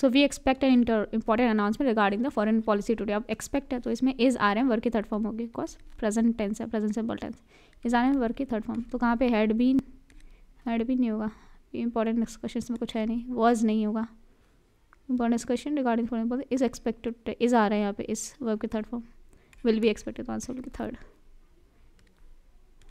so we expect an inter important announcement regarding the foreign policy today अब expect है तो इसमें is are am work की third form होगी because present tense है present simple tense is are am work की third form तो कहाँ पे हैड बीन हैड बीन नहीं होगा इंपॉर्टेंट डिस्कशन में कुछ है नहीं वॉज नहीं होगा important discussion regarding foreign policy is expected is आ रहा है यहाँ पे इस वर्क की third form will be expected answer third